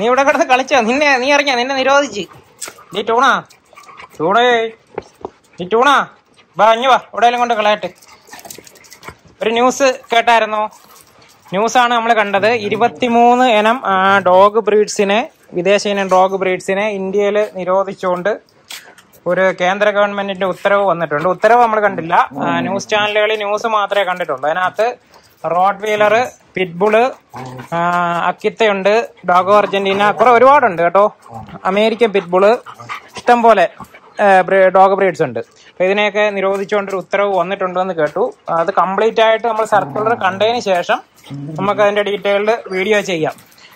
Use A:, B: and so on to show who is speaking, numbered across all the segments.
A: നീ ഇവിടെ കിടന്ന് കളിച്ചോ നിന്നെ നീ ഇറങ്ങിയ നിന്നെ നിരോധിച്ച് നീ ടൂണാ ടൂണേ നീ ടൂണാ വാ അഞ്ഞു വാ എവിടെയെങ്കിലും കൊണ്ട് കളയട്ടെ ഒരു ന്യൂസ് കേട്ടായിരുന്നോ ന്യൂസാണ് നമ്മൾ കണ്ടത് ഇരുപത്തിമൂന്ന് ഇനം ഡോഗ് ബ്രീഡ്സിനെ വിദേശ ഇനം ഡോഗ് ബ്രീഡ്സിനെ ഇന്ത്യയിൽ നിരോധിച്ചുകൊണ്ട് ഒരു കേന്ദ്ര ഗവൺമെന്റിന്റെ ഉത്തരവ് വന്നിട്ടുണ്ട് ഉത്തരവ് നമ്മൾ കണ്ടില്ല ന്യൂസ് ചാനലുകളിൽ ന്യൂസ് മാത്രമേ കണ്ടിട്ടുള്ളൂ അതിനകത്ത് റോഡ് വീലർ പിറ്റ്ബുള് അക്കിത്തയുണ്ട് ഡോഗോ അർജന്റീന കുറെ ഒരുപാടുണ്ട് കേട്ടോ അമേരിക്കൻ പിറ്റ്ബുള് ഇഷ്ടം പോലെ ഡോഗ് ബ്രീഡ്സ് ഉണ്ട് അപ്പൊ ഇതിനെയൊക്കെ നിരോധിച്ചുകൊണ്ടൊരു ഉത്തരവ് വന്നിട്ടുണ്ടെന്ന് കേട്ടു അത് കംപ്ലീറ്റ് ആയിട്ട് നമ്മൾ സർക്കുലർ കണ്ടതിന് ശേഷം നമുക്ക് അതിന്റെ ഡീറ്റെയിൽഡ് വീഡിയോ ചെയ്യാം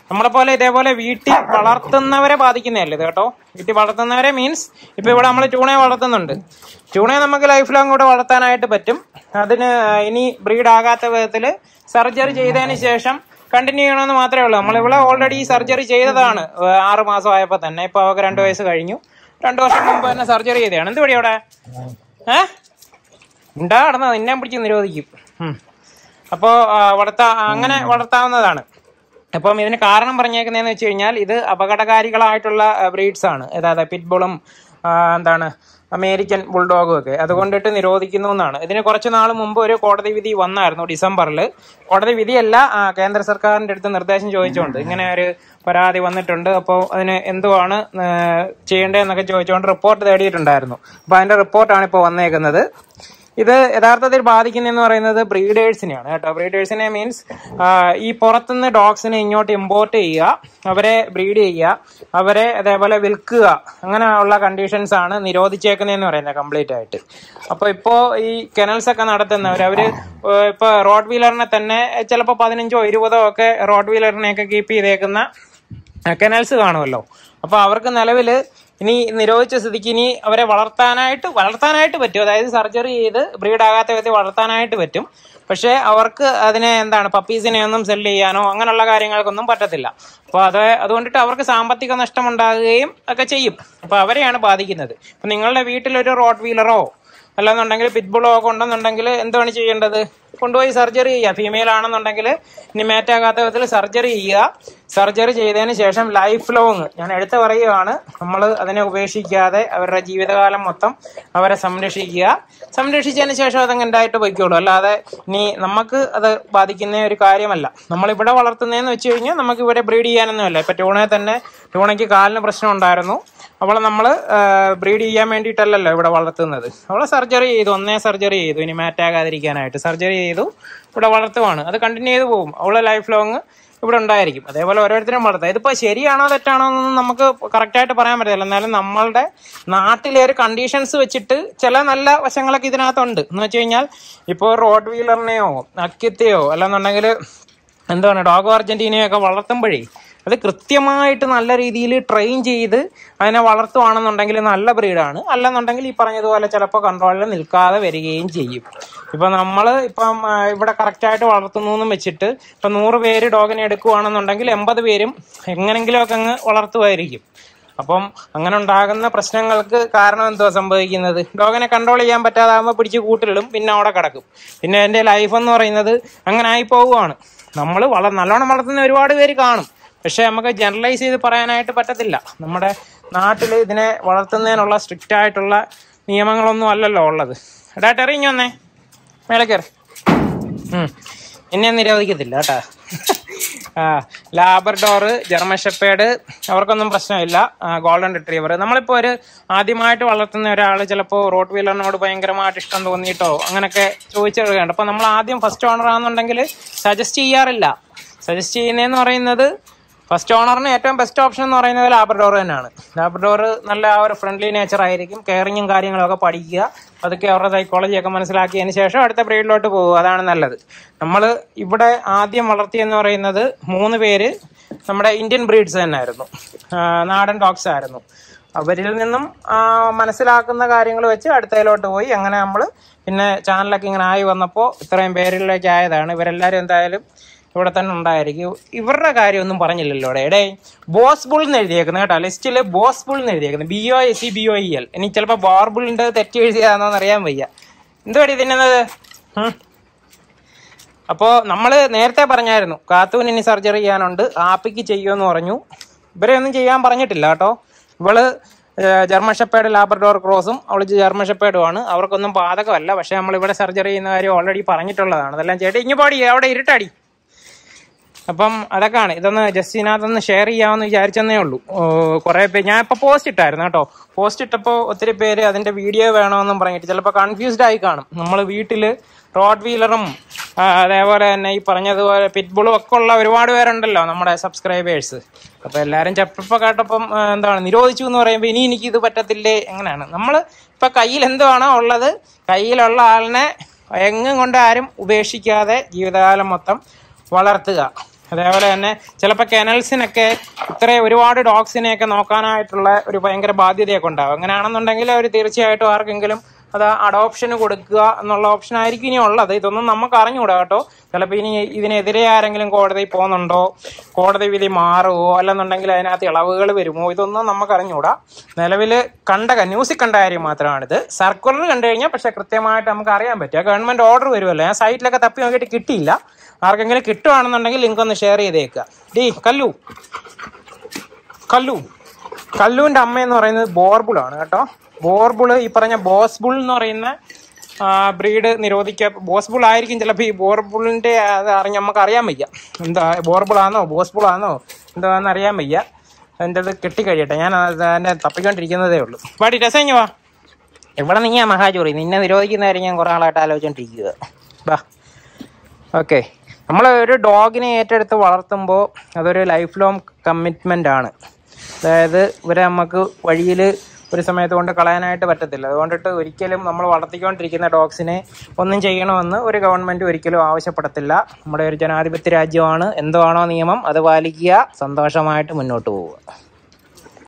A: നമ്മളെ പോലെ ഇതേപോലെ വീട്ടിൽ വളർത്തുന്നവരെ ബാധിക്കുന്നതല്ലേ ഇത് കേട്ടോ വീട്ടിൽ വളർത്തുന്നവരെ മീൻസ് ഇപ്പൊ ഇവിടെ നമ്മൾ ചൂണയെ വളർത്തുന്നുണ്ട് ചൂണയെ നമുക്ക് ലൈഫ് ലോങ് കൂടെ വളർത്താനായിട്ട് പറ്റും അതിന് ഇനി ബ്രീഡ് ആകാത്ത വിധത്തിൽ സർജറി ചെയ്തതിന് ശേഷം കണ്ടിന്യൂ ചെയ്യണമെന്ന് മാത്രമേ ഉള്ളൂ നമ്മളിവിടെ ഓൾറെഡി സർജറി ചെയ്തതാണ് ആറ് മാസം ആയപ്പോൾ തന്നെ ഇപ്പൊ അവർക്ക് രണ്ട് വയസ്സ് കഴിഞ്ഞു രണ്ടു വർഷം മുമ്പ് തന്നെ സർജറി ചെയ്തതാണ് എന്ത് പടി അവിടെ ഏ ഉണ്ടാ നടന്നത് എന്നെ പിടിച്ച് നിരോധിക്കും അപ്പോ വളർത്താ അങ്ങനെ വളർത്താവുന്നതാണ് അപ്പം ഇതിന് കാരണം പറഞ്ഞേക്കുന്നതെന്ന് വെച്ച് കഴിഞ്ഞാൽ ഇത് അപകടകാരികളായിട്ടുള്ള ബ്രീഡ്സ് ആണ് അതായത് പിറ്റ്ബോളും എന്താണ് അമേരിക്കൻ ബുൾഡോഗും ഒക്കെ അതുകൊണ്ടിട്ട് നിരോധിക്കുന്നു എന്നാണ് ഇതിന് കുറച്ച് നാൾ മുമ്പ് ഒരു കോടതി വിധി വന്നായിരുന്നു ഡിസംബറിൽ കോടതി വിധിയല്ല കേന്ദ്ര സർക്കാരിൻ്റെ അടുത്ത് നിർദ്ദേശം ചോദിച്ചുകൊണ്ട് ഇങ്ങനെ ഒരു പരാതി വന്നിട്ടുണ്ട് അപ്പോൾ അതിന് എന്തുവാണ് ചെയ്യേണ്ടതെന്നൊക്കെ ചോദിച്ചുകൊണ്ട് റിപ്പോർട്ട് തേടിയിട്ടുണ്ടായിരുന്നു അപ്പോൾ അതിൻ്റെ റിപ്പോർട്ടാണ് ഇപ്പോൾ വന്നേക്കുന്നത് ഇത് യഥാർത്ഥത്തിൽ ബാധിക്കുന്നതെന്ന് പറയുന്നത് ബ്രീഡേഴ്സിനെയാണ് കേട്ടോ ബ്രീഡേഴ്സിനെ മീൻസ് ഈ പുറത്തുനിന്ന് ഡോഗ്സിനെ ഇങ്ങോട്ട് ഇമ്പോർട്ട് ചെയ്യുക അവരെ ബ്രീഡ് ചെയ്യുക അവരെ അതേപോലെ വിൽക്കുക അങ്ങനെ ഉള്ള കണ്ടീഷൻസ് ആണ് നിരോധിച്ചേക്കുന്നതെന്ന് പറയുന്നത് കംപ്ലീറ്റ് ആയിട്ട് അപ്പോൾ ഇപ്പോൾ ഈ കെനൽസ് ഒക്കെ നടത്തുന്നവർ അവർ ഇപ്പോൾ റോഡ് വീലറിനെ തന്നെ ചിലപ്പോൾ പതിനഞ്ചോ ഇരുപതോ ഒക്കെ റോഡ് വീലറിനെയൊക്കെ കീപ്പ് ചെയ്തേക്കുന്ന കെനൽസ് കാണുമല്ലോ അപ്പോൾ അവർക്ക് നിലവിൽ ഇനി നിരോധിച്ച സ്ഥിതിക്ക് ഇനി അവരെ വളർത്താനായിട്ട് വളർത്താനായിട്ട് പറ്റും അതായത് സർജറി ചെയ്ത് ബ്രീഡാകാത്ത വിധത്തിൽ വളർത്താനായിട്ട് പറ്റും പക്ഷേ അവർക്ക് അതിനെ എന്താണ് പപ്പീസിനെ ഒന്നും സെൽ ചെയ്യാനോ അങ്ങനെയുള്ള കാര്യങ്ങൾക്കൊന്നും പറ്റത്തില്ല അപ്പോൾ അത് അതുകൊണ്ടിട്ട് അവർക്ക് സാമ്പത്തിക ഉണ്ടാകുകയും ഒക്കെ ചെയ്യും അപ്പോൾ അവരെയാണ് ബാധിക്കുന്നത് ഇപ്പം നിങ്ങളുടെ വീട്ടിലൊരു റോഡ് വീലറോ അല്ലാന്നുണ്ടെങ്കിൽ പിറ്റ്ബുളോ ഒക്കെ ഉണ്ടെന്നുണ്ടെങ്കിൽ എന്താണ് ചെയ്യേണ്ടത് കൊണ്ടുപോയി സർജറി ചെയ്യുക ഫീമെയിൽ ആണെന്നുണ്ടെങ്കിൽ നിമേറ്റ വിധത്തിൽ സർജറി ചെയ്യുക സർജറി ചെയ്തതിന് ശേഷം ലൈഫ് ലോങ് ഞാൻ എടുത്തു പറയുകയാണ് നമ്മൾ അതിനെ ഉപേക്ഷിക്കാതെ അവരുടെ ജീവിതകാലം മൊത്തം അവരെ സംരക്ഷിക്കുക സംരക്ഷിച്ചതിന് ശേഷം അതങ്ങ് ഉണ്ടായിട്ട് പോയിക്കോളൂ അല്ലാതെ ഇനി നമുക്ക് അത് ബാധിക്കുന്ന ഒരു കാര്യമല്ല നമ്മളിവിടെ വളർത്തുന്നതെന്ന് വെച്ച് കഴിഞ്ഞാൽ നമുക്ക് ഇവിടെ ബ്രീഡ് ചെയ്യാനൊന്നുമല്ല ഇപ്പം ട്യൂണെ തന്നെ ടൂണയ്ക്ക് കാലിന് പ്രശ്നം ഉണ്ടായിരുന്നു അവളെ നമ്മൾ ബ്രീഡ് ചെയ്യാൻ വേണ്ടിയിട്ടല്ലല്ലോ ഇവിടെ വളർത്തുന്നത് അവളെ സർജറി ചെയ്തു ഒന്നേ സർജറി ചെയ്തു ഇനി മാറ്റാകാതിരിക്കാനായിട്ട് സർജറി ചെയ്തു ഇവിടെ വളർത്തുവാണ് അത് കണ്ടിന്യൂ ചെയ്തു പോകും അവളെ ലൈഫ് ലോങ് ഇവിടെ ഉണ്ടായിരിക്കും അതേപോലെ ഓരോരുത്തരും വളർത്തുക ഇതിപ്പോൾ ശരിയാണോ തെറ്റാണോ എന്നൊന്നും നമുക്ക് കറക്റ്റായിട്ട് പറയാൻ പറ്റില്ല എന്നാലും നമ്മളുടെ നാട്ടിലെ ഒരു കണ്ടീഷൻസ് വെച്ചിട്ട് ചില നല്ല വശങ്ങളൊക്കെ ഇതിനകത്തുണ്ട് എന്ന് വെച്ച് കഴിഞ്ഞാൽ ഇപ്പോൾ റോഡ് വീലറിനെയോ അക്കിത്തെയോ അല്ലെന്നുണ്ടെങ്കിൽ എന്താണ് ഡോഗോ അർജന്റീനയോ ഒക്കെ വളർത്തുമ്പോഴേ അത് കൃത്യമായിട്ട് നല്ല രീതിയിൽ ട്രെയിൻ ചെയ്ത് അതിനെ വളർത്തുവാണെന്നുണ്ടെങ്കിൽ നല്ല ബ്രീഡാണ് അല്ലെന്നുണ്ടെങ്കിൽ ഈ പറഞ്ഞതുപോലെ ചിലപ്പോൾ കൺട്രോളിൽ നിൽക്കാതെ വരികയും ചെയ്യും ഇപ്പം നമ്മൾ ഇപ്പം ഇവിടെ കറക്റ്റായിട്ട് വളർത്തുന്നു എന്നും വെച്ചിട്ട് ഇപ്പം നൂറ് പേര് ഡോഗിനെ എടുക്കുകയാണെന്നുണ്ടെങ്കിൽ എൺപത് പേരും എങ്ങനെങ്കിലുമൊക്കെ അങ്ങ് വളർത്തുമായിരിക്കും അപ്പം അങ്ങനെ ഉണ്ടാകുന്ന പ്രശ്നങ്ങൾക്ക് കാരണം എന്തുവാ സംഭവിക്കുന്നത് ഡോഗിനെ കൺട്രോൾ ചെയ്യാൻ പറ്റാതാകുമ്പോൾ പിടിച്ച് കൂട്ടിലിടും പിന്നെ അവിടെ കിടക്കും പിന്നെ എൻ്റെ ലൈഫ് എന്ന് പറയുന്നത് അങ്ങനെ ആയി പോവുകയാണ് നമ്മൾ വള നല്ലോണം വളർത്തുന്ന ഒരുപാട് പേര് കാണും പക്ഷേ നമുക്ക് ജനറലൈസ് ചെയ്ത് പറയാനായിട്ട് പറ്റത്തില്ല നമ്മുടെ നാട്ടിൽ ഇതിനെ വളർത്തുന്നതിനുള്ള സ്ട്രിക്റ്റ് ആയിട്ടുള്ള നിയമങ്ങളൊന്നും അല്ലല്ലോ ഉള്ളത് എടാ ടെറിഞ്ഞു വന്നേ മേലെ എന്നെ നിരോധിക്കത്തില്ല കേട്ടാ ആ ലാബർഡോർ ജർമ്മൻ ഷെപ്പേഡ് അവർക്കൊന്നും പ്രശ്നമില്ല ഗോൾഡൻ റിട്രീവർ നമ്മളിപ്പോൾ ഒരു ആദ്യമായിട്ട് വളർത്തുന്ന ഒരാൾ ചിലപ്പോൾ റോഡ് വീലറിനോട് ഭയങ്കരമായിട്ട് ഇഷ്ടം തോന്നിയിട്ടോ അങ്ങനെയൊക്കെ ചോദിച്ചിടുകയാണ് അപ്പോൾ നമ്മൾ ആദ്യം ഫസ്റ്റ് ഓണർ ആണെന്നുണ്ടെങ്കിൽ സജസ്റ്റ് ചെയ്യാറില്ല സജസ്റ്റ് ചെയ്യുന്നതെന്ന് പറയുന്നത് ഫസ്റ്റ് ഓണറിന് ഏറ്റവും ബെസ്റ്റ് ഓപ്ഷൻ എന്ന് പറയുന്നത് ലാബ്രഡോർ തന്നെയാണ് ലാബ്രഡോർ നല്ല ആ ഒരു ഫ്രണ്ട്ലി നേച്ചർ ആയിരിക്കും കെയറിങ്ങും കാര്യങ്ങളൊക്കെ പഠിക്കുക അതൊക്കെ അവരുടെ സൈക്കോളജി ഒക്കെ മനസ്സിലാക്കിയതിന് ശേഷം അടുത്ത ബ്രീഡിലോട്ട് പോകുക അതാണ് നല്ലത് നമ്മൾ ഇവിടെ ആദ്യം വളർത്തിയെന്ന് പറയുന്നത് മൂന്ന് പേര് നമ്മുടെ ഇന്ത്യൻ ബ്രീഡ്സ് തന്നെയായിരുന്നു നാടൻ ഡോഗ്സ് ആയിരുന്നു അവരിൽ നിന്നും മനസ്സിലാക്കുന്ന കാര്യങ്ങൾ വെച്ച് അടുത്തതിലോട്ട് പോയി അങ്ങനെ നമ്മൾ പിന്നെ ചാനലൊക്കെ ഇങ്ങനെ ആയി വന്നപ്പോൾ ഇത്രയും ആയതാണ് ഇവരെല്ലാവരും എന്തായാലും ഇവിടെ തന്നെ ഉണ്ടായിരിക്കും ഇവരുടെ കാര്യമൊന്നും പറഞ്ഞില്ലല്ലോ എടേ ബോസ് ബുൾ എന്ന് എഴുതിയേക്കുന്നത് കേട്ടോ ലിസ്റ്റിൽ ബോസ് ബുൾ എന്ന് എഴുതിയേക്കുന്നത് B O C B O E L ഇനി ചിലപ്പോൾ ബോർബുളിൻ്റെ തെറ്റി എഴുതിയതാണെന്ന് അറിയാൻ വയ്യ എന്തുപടി തിന്നുന്നത് അപ്പോൾ നമ്മൾ നേരത്തെ പറഞ്ഞായിരുന്നു കാത്തൂന് ഇനി സർജറി ചെയ്യാനുണ്ട് ആപ്പിക്ക് ചെയ്യുമെന്ന് പറഞ്ഞു ഇവരെ ഒന്നും ചെയ്യാൻ പറഞ്ഞിട്ടില്ല കേട്ടോ ഇവള് ജർമ്മൻ ഷെപ്പേഡ് ലാബർഡോർ ക്രോസും അവൾ ജർമ്മൻ ഷെപ്പേഡുമാണ് അവർക്കൊന്നും ബാധകമല്ല പക്ഷേ നമ്മൾ ഇവിടെ സർജറി ചെയ്യുന്ന കാര്യം ഓൾറെഡി പറഞ്ഞിട്ടുള്ളതാണ് അതെല്ലാം ചേട്ടി ഇങ്ങ് പാടി അവിടെ ഇരുട്ടടി അപ്പം അതൊക്കെയാണ് ഇതൊന്ന് ജസ്റ്റ് ഇതിനകത്തൊന്ന് ഷെയർ ചെയ്യാമെന്ന് വിചാരിച്ചെന്നേ ഉള്ളൂ കുറേ പേര് ഞാൻ ഇപ്പൊ പോസ്റ്റ് ഇട്ടായിരുന്നു കേട്ടോ പോസ്റ്റ് ഇട്ടപ്പോൾ ഒത്തിരി പേര് അതിന്റെ വീഡിയോ വേണമെന്നും പറഞ്ഞിട്ട് ചിലപ്പോൾ കൺഫ്യൂസ്ഡ് ആയി കാണും നമ്മൾ വീട്ടില് റോഡ് വീലറും അതേപോലെ തന്നെ ഈ പറഞ്ഞതുപോലെ പിറ്റ്ബുളും ഒക്കെ ഉള്ള ഒരുപാട് പേരുണ്ടല്ലോ നമ്മുടെ സബ്സ്ക്രൈബേഴ്സ് അപ്പോൾ എല്ലാരും ചപ്പിപ്പൊ കേട്ടപ്പം എന്താണ് നിരോധിച്ചു എന്ന് പറയുമ്പോൾ ഇനി എനിക്ക് ഇത് പറ്റത്തില്ലേ എങ്ങനെയാണ് നമ്മൾ ഇപ്പൊ കയ്യിൽ എന്തുവാണോ ഉള്ളത് കയ്യിലുള്ള ആളിനെ എങ്ങും കൊണ്ട് ആരും ഉപേക്ഷിക്കാതെ ജീവിതകാലം മൊത്തം വളർത്തുക അതേപോലെ തന്നെ ചിലപ്പോൾ കെനൽസിനൊക്കെ ഇത്രയും ഒരുപാട് ഡോഗ്സിനെയൊക്കെ നോക്കാനായിട്ടുള്ള ഒരു ഭയങ്കര ബാധ്യതയൊക്കെ ഉണ്ടാവും അങ്ങനെയാണെന്നുണ്ടെങ്കിൽ അവർ തീർച്ചയായിട്ടും ആർക്കെങ്കിലും അത് അഡോപ്ഷന് കൊടുക്കുക എന്നുള്ള ഓപ്ഷൻ ആയിരിക്കും ഇനി ഉള്ളത് ഇതൊന്നും നമുക്ക് അറിഞ്ഞുകൂടാ കേട്ടോ ചിലപ്പോൾ ഇനി ഇതിനെതിരെ ആരെങ്കിലും കോടതി പോകുന്നുണ്ടോ കോടതി വിധി മാറുമോ അല്ലെന്നുണ്ടെങ്കിൽ അതിനകത്ത് ഇളവുകൾ വരുമോ ഇതൊന്നും നമുക്ക് അറിഞ്ഞുകൂടാ നിലവിൽ കണ്ട ന്യൂസിൽ കണ്ട കാര്യം മാത്രമാണിത് സർക്കുലർ കണ്ടു കഴിഞ്ഞാൽ പക്ഷേ കൃത്യമായിട്ട് നമുക്ക് അറിയാൻ പറ്റുക ഗവൺമെൻറ് ഓർഡർ വരുമല്ലോ ഞാൻ സൈറ്റിലൊക്കെ തപ്പി നോക്കിയിട്ട് കിട്ടിയില്ല ആർക്കെങ്കിലും കിട്ടുവാണെന്നുണ്ടെങ്കിൽ ലിങ്ക് ഒന്ന് ഷെയർ ചെയ്തേക്കുക ഡീ കല്ലു കല്ലു കല്ലുവിൻ്റെ അമ്മ എന്ന് പറയുന്നത് ബോർബുളാണ് കേട്ടോ ബോർബുൾ ഈ പറഞ്ഞ ബോസ്ബുൾ എന്ന് പറയുന്ന ബ്രീഡ് നിരോധിക്ക ബോസ്ബുൾ ആയിരിക്കും ചിലപ്പോൾ ഈ ബോർബുളിൻ്റെ അത് അറിഞ്ഞ് നമുക്ക് അറിയാൻ വയ്യ എന്താ ബോർബിളാണോ ബോസ്ബുളാണോ എന്താണെന്ന് അറിയാൻ വയ്യ എൻ്റെ അത് കെട്ടിക്കഴിയട്ടെ ഞാൻ അതിനെ തപ്പിക്കൊണ്ടിരിക്കുന്നതേ ഉള്ളൂ പാടി രസഞ്ഞു വാ എവിടെ നീ മഹാജോറി നിന്നെ നിരോധിക്കുന്ന കാര്യം ഞാൻ കുറേ ആളായിട്ട് ആലോചിച്ചോണ്ടിരിക്കുക ബാ ഓക്കെ നമ്മൾ ഒരു ഡോഗിനെ ഏറ്റെടുത്ത് വളർത്തുമ്പോൾ അതൊരു ലൈഫ് ലോങ് കമ്മിറ്റ്മെൻ്റ് ആണ് അതായത് ഇവരെ നമുക്ക് വഴിയിൽ ഒരു സമയത്ത് കൊണ്ട് കളയാനായിട്ട് പറ്റത്തില്ല അതുകൊണ്ടിട്ട് ഒരിക്കലും നമ്മൾ വളർത്തിക്കൊണ്ടിരിക്കുന്ന ഡോഗ്സിനെ ഒന്നും ചെയ്യണമെന്ന് ഒരു ഗവൺമെൻറ് ഒരിക്കലും ആവശ്യപ്പെടത്തില്ല നമ്മുടെ ഒരു ജനാധിപത്യ രാജ്യമാണ് എന്തോ നിയമം അത് പാലിക്കുക സന്തോഷമായിട്ട് മുന്നോട്ട് പോവുക